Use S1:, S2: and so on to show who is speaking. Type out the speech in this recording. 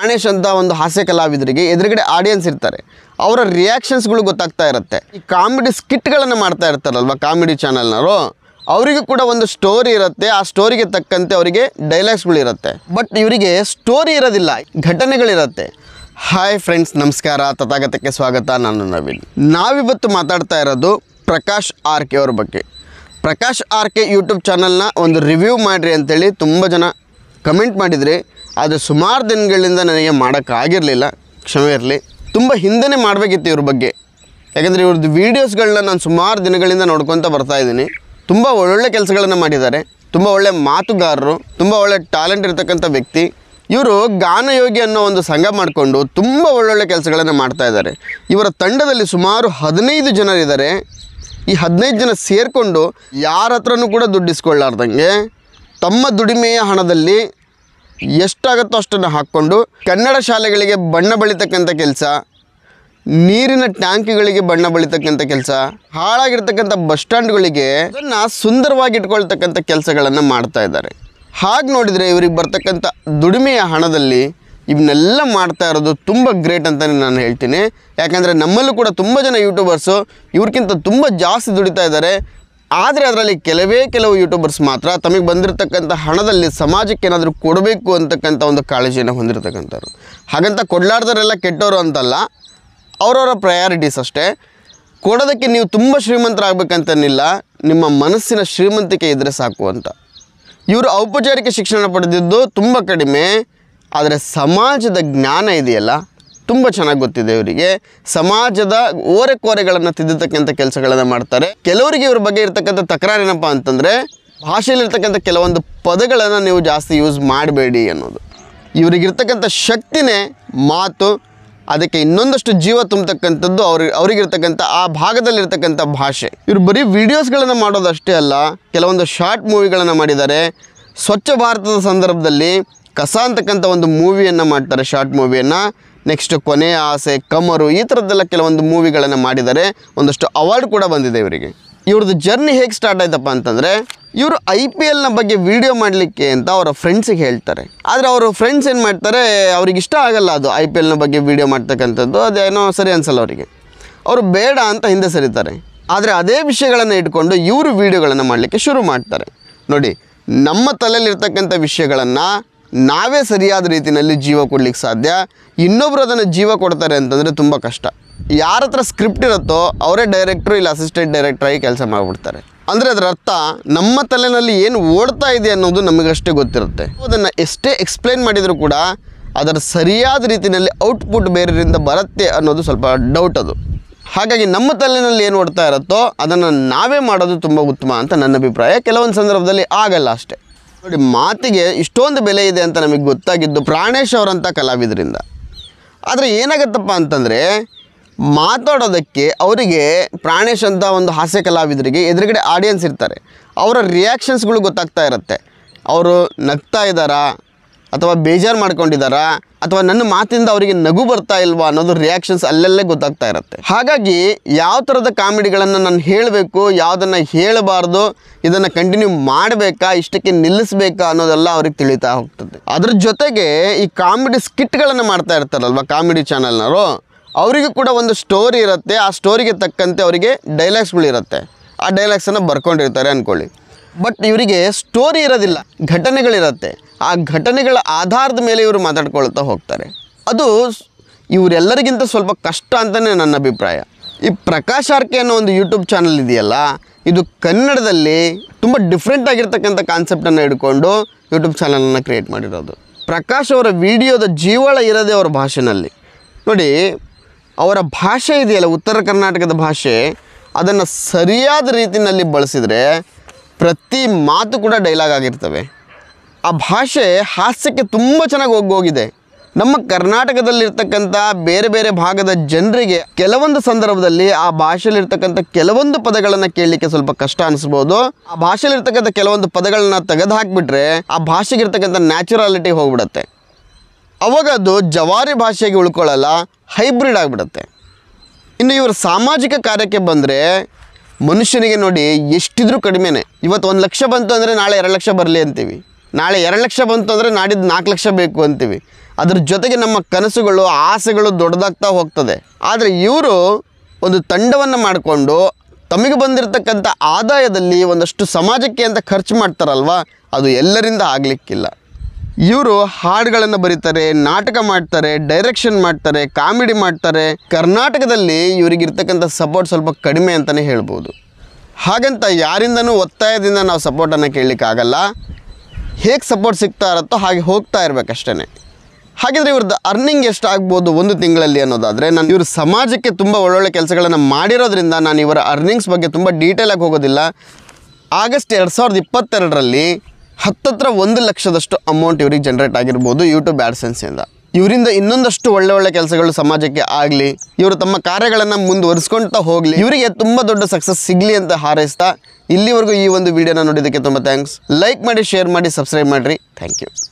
S1: ಗಣೇಶ್ ಅಂತ ಒಂದು ಹಾಸ್ಯ ಕಲಾವಿದರಿಗೆ ಎದುರುಗಡೆ ಆಡಿಯನ್ಸ್ ಇರ್ತಾರೆ ಅವರ ರಿಯಾಕ್ಷನ್ಸ್ಗಳು ಗೊತ್ತಾಗ್ತಾ ಇರುತ್ತೆ ಈ ಕಾಮಿಡಿ ಸ್ಕಿಟ್ಗಳನ್ನು ಮಾಡ್ತಾ ಇರ್ತಾರಲ್ವ ಕಾಮಿಡಿ ಚಾನಲ್ನವರು ಅವರಿಗೂ ಕೂಡ ಒಂದು ಸ್ಟೋರಿ ಇರುತ್ತೆ ಆ ಸ್ಟೋರಿಗೆ ತಕ್ಕಂತೆ ಅವರಿಗೆ ಡೈಲಾಗ್ಸ್ಗಳಿರುತ್ತೆ ಇರುತ್ತೆ ಬಟ್ ಇವರಿಗೆ ಸ್ಟೋರಿ ಇರೋದಿಲ್ಲ ಘಟನೆಗಳಿರುತ್ತೆ ಹಾಯ್ ಫ್ರೆಂಡ್ಸ್ ನಮಸ್ಕಾರ ತಥಾಗತಕ್ಕೆ ಸ್ವಾಗತ ನಾನು ನವೀನ್ ನಾವಿವತ್ತು ಮಾತಾಡ್ತಾ ಇರೋದು ಪ್ರಕಾಶ್ ಆರ್ ಕೆ ಅವ್ರ ಬಗ್ಗೆ ಪ್ರಕಾಶ್ ಆರ್ ಕೆ ಯೂಟ್ಯೂಬ್ ಚಾನಲ್ನ ಒಂದು ರಿವ್ಯೂ ಮಾಡಿರಿ ಅಂತೇಳಿ ತುಂಬ ಜನ ಕಮೆಂಟ್ ಮಾಡಿದರೆ ಆದರೆ ಸುಮಾರು ದಿನಗಳಿಂದ ನನಗೆ ಮಾಡೋಕ್ಕಾಗಿರಲಿಲ್ಲ ಕ್ಷಮೆ ಇರಲಿ ತುಂಬ ಹಿಂದೆ ಮಾಡಬೇಕಿತ್ತು ಇವ್ರ ಬಗ್ಗೆ ಯಾಕೆಂದರೆ ಇವ್ರದ್ದು ವೀಡಿಯೋಸ್ಗಳನ್ನ ನಾನು ಸುಮಾರು ದಿನಗಳಿಂದ ನೋಡ್ಕೊತ ಇದ್ದೀನಿ ತುಂಬ ಒಳ್ಳೊಳ್ಳೆ ಕೆಲಸಗಳನ್ನು ಮಾಡಿದ್ದಾರೆ ತುಂಬ ಒಳ್ಳೆ ಮಾತುಗಾರರು ತುಂಬ ಒಳ್ಳೆ ಟ್ಯಾಲೆಂಟ್ ಇರತಕ್ಕಂಥ ವ್ಯಕ್ತಿ ಇವರು ಗಾನಯೋಗಿ ಅನ್ನೋ ಒಂದು ಸಂಘ ಮಾಡಿಕೊಂಡು ತುಂಬ ಒಳ್ಳೊಳ್ಳೆ ಕೆಲಸಗಳನ್ನು ಮಾಡ್ತಾ ಇದ್ದಾರೆ ಇವರ ತಂಡದಲ್ಲಿ ಸುಮಾರು ಹದಿನೈದು ಜನರಿದ್ದಾರೆ ಈ ಹದಿನೈದು ಜನ ಸೇರಿಕೊಂಡು ಯಾರ ಹತ್ರನೂ ಕೂಡ ದುಡ್ಡಿಸ್ಕೊಳ್ಳಾರ್ದಂಗೆ ತಮ್ಮ ದುಡಿಮೆಯ ಹಣದಲ್ಲಿ ಎಷ್ಟಾಗುತ್ತೋ ಅಷ್ಟನ್ನು ಹಾಕ್ಕೊಂಡು ಕನ್ನಡ ಶಾಲೆಗಳಿಗೆ ಬಣ್ಣ ಬಳಿತಕ್ಕಂಥ ಕೆಲಸ ನೀರಿನ ಟ್ಯಾಂಕ್ಗಳಿಗೆ ಬಣ್ಣ ಬಳಿತಕ್ಕಂಥ ಕೆಲಸ ಹಾಳಾಗಿರ್ತಕ್ಕಂಥ ಬಸ್ ಸ್ಟ್ಯಾಂಡ್ಗಳಿಗೆ ಅದನ್ನು ಸುಂದರವಾಗಿ ಇಟ್ಕೊಳ್ತಕ್ಕಂಥ ಕೆಲಸಗಳನ್ನು ಮಾಡ್ತಾ ಇದ್ದಾರೆ ಹಾಗೆ ನೋಡಿದರೆ ಇವರಿಗೆ ಬರ್ತಕ್ಕಂಥ ದುಡಿಮೆಯ ಹಣದಲ್ಲಿ ಇವನ್ನೆಲ್ಲ ಮಾಡ್ತಾ ಇರೋದು ತುಂಬ ಗ್ರೇಟ್ ಅಂತಲೇ ನಾನು ಹೇಳ್ತೀನಿ ಯಾಕಂದರೆ ನಮ್ಮಲ್ಲೂ ಕೂಡ ತುಂಬ ಜನ ಯೂಟ್ಯೂಬರ್ಸು ಇವ್ರಿಗಿಂತ ತುಂಬ ಜಾಸ್ತಿ ದುಡಿತಾ ಇದ್ದಾರೆ ಆದರೆ ಅದರಲ್ಲಿ ಕೆಲವೇ ಕೆಲವು ಯೂಟ್ಯೂಬರ್ಸ್ ಮಾತ್ರ ತಮಗೆ ಬಂದಿರತಕ್ಕಂಥ ಹಣದಲ್ಲಿ ಸಮಾಜಕ್ಕೆ ಏನಾದರೂ ಕೊಡಬೇಕು ಅಂತಕ್ಕಂಥ ಒಂದು ಕಾಳಜಿಯನ್ನು ಹೊಂದಿರತಕ್ಕಂಥವ್ರು ಹಾಗಂತ ಕೊಡಲಾರ್ದವರೆಲ್ಲ ಕೆಟ್ಟವರು ಅಂತಲ್ಲ ಅವರವರ ಪ್ರಯಾರಿಟೀಸ್ ಅಷ್ಟೇ ಕೊಡೋದಕ್ಕೆ ನೀವು ತುಂಬ ಶ್ರೀಮಂತರಾಗಬೇಕಂತನಿಲ್ಲ ನಿಮ್ಮ ಮನಸ್ಸಿನ ಶ್ರೀಮಂತಿಕೆ ಇದ್ದರೆ ಸಾಕು ಅಂತ ಇವರು ಔಪಚಾರಿಕ ಶಿಕ್ಷಣ ಪಡೆದಿದ್ದು ತುಂಬ ಕಡಿಮೆ ಆದರೆ ಸಮಾಜದ ಜ್ಞಾನ ಇದೆಯಲ್ಲ ತುಂಬ ಚೆನ್ನಾಗಿ ಗೊತ್ತಿದೆ ಇವರಿಗೆ ಸಮಾಜದ ಓರೆಕೋರೆಗಳನ್ನು ತಿದ್ದತಕ್ಕಂಥ ಕೆಲಸಗಳನ್ನು ಮಾಡ್ತಾರೆ ಕೆಲವರಿಗೆ ಇವ್ರ ಬಗ್ಗೆ ಇರ್ತಕ್ಕಂಥ ತಕರಾರೇನಪ್ಪ ಅಂತಂದರೆ ಭಾಷೆಯಲ್ಲಿರ್ತಕ್ಕಂಥ ಕೆಲವೊಂದು ಪದಗಳನ್ನು ನೀವು ಜಾಸ್ತಿ ಯೂಸ್ ಮಾಡಬೇಡಿ ಅನ್ನೋದು ಇವರಿಗಿರ್ತಕ್ಕಂಥ ಶಕ್ತಿನೇ ಮಾತು ಅದಕ್ಕೆ ಇನ್ನೊಂದಷ್ಟು ಜೀವ ತುಂಬತಕ್ಕಂಥದ್ದು ಅವ್ರ ಅವರಿಗಿರ್ತಕ್ಕಂಥ ಆ ಭಾಗದಲ್ಲಿರ್ತಕ್ಕಂಥ ಭಾಷೆ ಇವರು ಬರೀ ವಿಡಿಯೋಸ್ಗಳನ್ನು ಮಾಡೋದಷ್ಟೇ ಅಲ್ಲ ಕೆಲವೊಂದು ಶಾರ್ಟ್ ಮೂವಿಗಳನ್ನು ಮಾಡಿದ್ದಾರೆ ಸ್ವಚ್ಛ ಭಾರತದ ಸಂದರ್ಭದಲ್ಲಿ ಕಸ ಅಂತಕ್ಕಂಥ ಒಂದು ಮೂವಿಯನ್ನು ಮಾಡ್ತಾರೆ ಶಾರ್ಟ್ ಮೂವಿಯನ್ನು ನೆಕ್ಸ್ಟ್ ಕೊನೆ ಆಸೆ ಕಮರು ಈ ಥರದ್ದೆಲ್ಲ ಕೆಲವೊಂದು ಮೂವಿಗಳನ್ನು ಮಾಡಿದ್ದಾರೆ ಒಂದಷ್ಟು ಅವಾರ್ಡ್ ಕೂಡ ಬಂದಿದೆ ಇವರಿಗೆ ಇವ್ರದ್ದು ಜರ್ನಿ ಹೇಗೆ ಸ್ಟಾರ್ಟ್ ಆಯ್ತಪ್ಪ ಅಂತಂದರೆ ಇವರು ಐ ಪಿ ಎಲ್ನ ಬಗ್ಗೆ ವಿಡಿಯೋ ಮಾಡಲಿಕ್ಕೆ ಅಂತ ಅವರ ಫ್ರೆಂಡ್ಸಿಗೆ ಹೇಳ್ತಾರೆ ಆದರೆ ಅವರು ಫ್ರೆಂಡ್ಸ್ ಏನು ಮಾಡ್ತಾರೆ ಅವ್ರಿಗೆ ಇಷ್ಟ ಆಗಲ್ಲ ಅದು ಐ ಪಿ ಎಲ್ನ ಬಗ್ಗೆ ವಿಡಿಯೋ ಮಾಡ್ತಕ್ಕಂಥದ್ದು ಅದೇನೋ ಸರಿ ಅನಿಸಲ್ಲ ಅವರಿಗೆ ಅವರು ಬೇಡ ಅಂತ ಹಿಂದೆ ಸರಿತಾರೆ ಆದರೆ ಅದೇ ವಿಷಯಗಳನ್ನು ಇಟ್ಕೊಂಡು ಇವರು ವೀಡಿಯೋಗಳನ್ನು ಮಾಡಲಿಕ್ಕೆ ಶುರು ಮಾಡ್ತಾರೆ ನೋಡಿ ನಮ್ಮ ತಲೆಯಲ್ಲಿರ್ತಕ್ಕಂಥ ವಿಷಯಗಳನ್ನು ನಾವೇ ಸರಿಯಾದ ರೀತಿಯಲ್ಲಿ ಜೀವ ಕೊಡಲಿಕ್ಕೆ ಸಾಧ್ಯ ಇನ್ನೊಬ್ರು ಅದನ್ನು ಜೀವ ಕೊಡ್ತಾರೆ ಅಂತಂದರೆ ತುಂಬ ಕಷ್ಟ ಯಾರ ಹತ್ರ ಸ್ಕ್ರಿಪ್ಟ್ ಇರುತ್ತೋ ಅವರೇ ಡೈರೆಕ್ಟ್ರು ಇಲ್ಲ ಅಸಿಸ್ಟೆಂಟ್ ಡೈರೆಕ್ಟ್ರಾಗಿ ಕೆಲಸ ಮಾಡಿಬಿಡ್ತಾರೆ ಅಂದರೆ ಅದರ ಅರ್ಥ ನಮ್ಮ ತಲೆನಲ್ಲಿ ಏನು ಓಡ್ತಾ ಇದೆ ಅನ್ನೋದು ನಮಗಷ್ಟೇ ಗೊತ್ತಿರುತ್ತೆ ಅದನ್ನು ಎಷ್ಟೇ ಎಕ್ಸ್ಪ್ಲೇನ್ ಮಾಡಿದರೂ ಕೂಡ ಅದರ ಸರಿಯಾದ ರೀತಿಯಲ್ಲಿ ಔಟ್ಪುಟ್ ಬೇರೆಯಿಂದ ಬರುತ್ತೆ ಅನ್ನೋದು ಸ್ವಲ್ಪ ಡೌಟ್ ಅದು ಹಾಗಾಗಿ ನಮ್ಮ ತಲೆಯಲ್ಲಿ ಏನು ಓಡ್ತಾ ಇರುತ್ತೋ ಅದನ್ನು ನಾವೇ ಮಾಡೋದು ತುಂಬ ಉತ್ತಮ ಅಂತ ನನ್ನ ಅಭಿಪ್ರಾಯ ಕೆಲವೊಂದು ಸಂದರ್ಭದಲ್ಲಿ ಆಗಲ್ಲ ಅಷ್ಟೇ ನೋಡಿ ಮಾತಿಗೆ ಇಷ್ಟೊಂದು ಬೆಲೆ ಇದೆ ಅಂತ ನಮಗೆ ಗೊತ್ತಾಗಿದ್ದು ಪ್ರಾಣೇಶ್ ಅವರಂಥ ಕಲಾವಿದರಿಂದ ಆದರೆ ಏನಾಗುತ್ತಪ್ಪ ಅಂತಂದರೆ ಮಾತಾಡೋದಕ್ಕೆ ಅವರಿಗೆ ಪ್ರಾಣೇಶ್ ಅಂತ ಒಂದು ಹಾಸ್ಯ ಕಲಾವಿದರಿಗೆ ಎದುರುಗಡೆ ಆಡಿಯನ್ಸ್ ಇರ್ತಾರೆ ಅವರ ರಿಯಾಕ್ಷನ್ಸ್ಗಳು ಗೊತ್ತಾಗ್ತಾ ಇರುತ್ತೆ ಅವರು ನಗ್ತಾ ಇದ್ದಾರಾ ಅಥವಾ ಬೇಜಾರು ಮಾಡ್ಕೊಂಡಿದ್ದಾರಾ ಅಥವಾ ನನ್ನ ಮಾತಿಂದ ಅವರಿಗೆ ನಗು ಬರ್ತಾ ಇಲ್ವಾ ಅನ್ನೋದು ರಿಯಾಕ್ಷನ್ಸ್ ಅಲ್ಲಲ್ಲೇ ಗೊತ್ತಾಗ್ತಾ ಇರುತ್ತೆ ಹಾಗಾಗಿ ಯಾವ ಥರದ ಕಾಮಿಡಿಗಳನ್ನು ನಾನು ಹೇಳಬೇಕು ಯಾವುದನ್ನು ಹೇಳಬಾರ್ದು ಇದನ್ನು ಕಂಟಿನ್ಯೂ ಮಾಡಬೇಕಾ ಇಷ್ಟಕ್ಕೆ ನಿಲ್ಲಿಸಬೇಕಾ ಅನ್ನೋದೆಲ್ಲ ಅವ್ರಿಗೆ ತಿಳಿತಾ ಹೋಗ್ತದೆ ಅದ್ರ ಜೊತೆಗೆ ಈ ಕಾಮಿಡಿ ಸ್ಕಿಟ್ಗಳನ್ನು ಮಾಡ್ತಾ ಇರ್ತಾರಲ್ವ ಕಾಮಿಡಿ ಚಾನಲ್ನವರು ಅವರಿಗೂ ಕೂಡ ಒಂದು ಸ್ಟೋರಿ ಇರುತ್ತೆ ಆ ಸ್ಟೋರಿಗೆ ತಕ್ಕಂತೆ ಅವರಿಗೆ ಡೈಲಾಗ್ಸ್ಗಳಿರುತ್ತೆ ಆ ಡೈಲಾಗ್ಸನ್ನು ಬರ್ಕೊಂಡಿರ್ತಾರೆ ಅಂದ್ಕೊಳ್ಳಿ ಬಟ್ ಇವರಿಗೆ ಸ್ಟೋರಿ ಇರೋದಿಲ್ಲ ಘಟನೆಗಳಿರುತ್ತೆ ಆ ಘಟನೆಗಳ ಆಧಾರದ ಮೇಲೆ ಇವರು ಮಾತಾಡ್ಕೊಳ್ತಾ ಹೋಗ್ತಾರೆ ಅದು ಇವರೆಲ್ಲರಿಗಿಂತ ಸ್ವಲ್ಪ ಕಷ್ಟ ಅಂತಲೇ ನನ್ನ ಅಭಿಪ್ರಾಯ ಈ ಪ್ರಕಾಶ್ ಆರ್ಕೆ ಅನ್ನೋ ಒಂದು ಯೂಟ್ಯೂಬ್ ಚಾನಲ್ ಇದೆಯಲ್ಲ ಇದು ಕನ್ನಡದಲ್ಲಿ ತುಂಬ ಡಿಫ್ರೆಂಟ್ ಆಗಿರ್ತಕ್ಕಂಥ ಕಾನ್ಸೆಪ್ಟನ್ನು ಹಿಡ್ಕೊಂಡು ಯೂಟ್ಯೂಬ್ ಚಾನಲನ್ನು ಕ್ರಿಯೇಟ್ ಮಾಡಿರೋದು ಪ್ರಕಾಶ್ ಅವರ ವಿಡಿಯೋದ ಜೀವಳ ಇರೋದೇ ಅವರ ಭಾಷೆನಲ್ಲಿ ನೋಡಿ ಅವರ ಭಾಷೆ ಇದೆಯಲ್ಲ ಉತ್ತರ ಕರ್ನಾಟಕದ ಭಾಷೆ ಅದನ್ನು ಸರಿಯಾದ ರೀತಿಯಲ್ಲಿ ಬಳಸಿದರೆ ಪ್ರತಿ ಮಾತು ಕೂಡ ಡೈಲಾಗ್ ಆಗಿರ್ತವೆ ಆ ಭಾಷೆ ಹಾಸ್ಯಕ್ಕೆ ತುಂಬ ಚೆನ್ನಾಗಿ ಹೋಗೋಗಿದೆ ನಮ್ಮ ಕರ್ನಾಟಕದಲ್ಲಿರ್ತಕ್ಕಂಥ ಬೇರೆ ಬೇರೆ ಭಾಗದ ಜನರಿಗೆ ಕೆಲವೊಂದು ಸಂದರ್ಭದಲ್ಲಿ ಆ ಭಾಷೆಯಲ್ಲಿರ್ತಕ್ಕಂಥ ಕೆಲವೊಂದು ಪದಗಳನ್ನು ಕೇಳಲಿಕ್ಕೆ ಸ್ವಲ್ಪ ಕಷ್ಟ ಅನಿಸ್ಬೋದು ಆ ಭಾಷೆಯಲ್ಲಿರ್ತಕ್ಕಂಥ ಕೆಲವೊಂದು ಪದಗಳನ್ನು ತೆಗೆದು ಹಾಕಿಬಿಟ್ರೆ ಆ ಭಾಷೆಗೆ ನ್ಯಾಚುರಾಲಿಟಿ ಹೋಗ್ಬಿಡತ್ತೆ ಅವಾಗ ಅದು ಜವಾರಿ ಭಾಷೆಗೆ ಉಳ್ಕೊಳ್ಳಲ್ಲ ಹೈಬ್ರಿಡ್ ಆಗಿಬಿಡತ್ತೆ ಇನ್ನು ಇವರು ಸಾಮಾಜಿಕ ಕಾರ್ಯಕ್ಕೆ ಬಂದರೆ ಮನುಷ್ಯನಿಗೆ ನೋಡಿ ಎಷ್ಟಿದ್ರೂ ಕಡಿಮೆನೇ ಇವತ್ತು ಒಂದು ಲಕ್ಷ ಬಂತು ಅಂದರೆ ನಾಳೆ ಎರಡು ಲಕ್ಷ ಬರಲಿ ಅಂತೀವಿ ನಾಳೆ ಎರಡು ಲಕ್ಷ ಬಂತು ಅಂದರೆ ನಾಡಿದ್ದು ನಾಲ್ಕು ಲಕ್ಷ ಬೇಕು ಅಂತೀವಿ ಅದ್ರ ಜೊತೆಗೆ ನಮ್ಮ ಕನಸುಗಳು ಆಸೆಗಳು ದೊಡ್ಡದಾಗ್ತಾ ಹೋಗ್ತದೆ ಆದರೆ ಇವರು ಒಂದು ತಂಡವನ್ನು ಮಾಡಿಕೊಂಡು ತಮಗೆ ಬಂದಿರತಕ್ಕಂಥ ಆದಾಯದಲ್ಲಿ ಒಂದಷ್ಟು ಸಮಾಜಕ್ಕೆ ಅಂತ ಖರ್ಚು ಮಾಡ್ತಾರಲ್ವ ಅದು ಎಲ್ಲರಿಂದ ಆಗಲಿಕ್ಕಿಲ್ಲ ಇವರು ಹಾಡುಗಳನ್ನು ಬರೀತಾರೆ ನಾಟಕ ಮಾಡ್ತಾರೆ ಡೈರೆಕ್ಷನ್ ಮಾಡ್ತಾರೆ ಕಾಮಿಡಿ ಮಾಡ್ತಾರೆ ಕರ್ನಾಟಕದಲ್ಲಿ ಇವರಿಗಿರ್ತಕ್ಕಂಥ ಸಪೋರ್ಟ್ ಸ್ವಲ್ಪ ಕಡಿಮೆ ಅಂತಲೇ ಹೇಳ್ಬೋದು ಹಾಗಂತ ಯಾರಿಂದನೂ ಒತ್ತಾಯದಿಂದ ನಾವು ಸಪೋರ್ಟನ್ನು ಕೇಳಲಿಕ್ಕಾಗಲ್ಲ ಹೇಗೆ ಸಪೋರ್ಟ್ ಸಿಗ್ತಾ ಇರುತ್ತೋ ಹಾಗೆ ಹೋಗ್ತಾ ಇರಬೇಕಷ್ಟೇ ಹಾಗಿದ್ರೆ ಇವ್ರದ್ದು ಅರ್ನಿಂಗ್ ಎಷ್ಟಾಗ್ಬೋದು ಒಂದು ತಿಂಗಳಲ್ಲಿ ಅನ್ನೋದಾದರೆ ನಾನು ಇವರು ಸಮಾಜಕ್ಕೆ ತುಂಬ ಒಳ್ಳೊಳ್ಳೆ ಕೆಲಸಗಳನ್ನು ಮಾಡಿರೋದ್ರಿಂದ ನಾನು ಇವರ ಅರ್ನಿಂಗ್ಸ್ ಬಗ್ಗೆ ತುಂಬ ಡೀಟೇಲಾಗಿ ಹೋಗೋದಿಲ್ಲ ಆಗಸ್ಟ್ ಎರಡು ಸಾವಿರದ ಇಪ್ಪತ್ತೆರಡರಲ್ಲಿ ಹತ್ತತ್ರ ಒಂದು ಲಕ್ಷದಷ್ಟು ಅಮೌಂಟ್ ಇವ್ರಿಗೆ ಜನ್ರೇಟ್ ಆಗಿರ್ಬೋದು ಯೂಟ್ಯೂಬ್ ಆ್ಯಡ್ಸೆನ್ಸಿಂದ ಇವರಿಂದ ಇನ್ನೊಂದಷ್ಟು ಒಳ್ಳೆ ಒಳ್ಳೆ ಕೆಲಸಗಳು ಸಮಾಜಕ್ಕೆ ಆಗಲಿ ಇವರು ತಮ್ಮ ಕಾರ್ಯಗಳನ್ನು ಮುಂದುವರಿಸ್ಕೊಳ್ತಾ ಹೋಗಲಿ ಇವರಿಗೆ ತುಂಬ ದೊಡ್ಡ ಸಕ್ಸಸ್ ಸಿಗಲಿ ಅಂತ ಹಾರೈಸ್ತಾ ಇಲ್ಲಿವರೆಗೂ ಈ ಒಂದು ವಿಡಿಯೋನ ನೋಡಿದ್ದಕ್ಕೆ ತುಂಬ ಥ್ಯಾಂಕ್ಸ್ ಲೈಕ್ ಮಾಡಿ ಶೇರ್ ಮಾಡಿ ಸಬ್ಸ್ಕ್ರೈಬ್ ಮಾಡಿರಿ ಥ್ಯಾಂಕ್ ಯು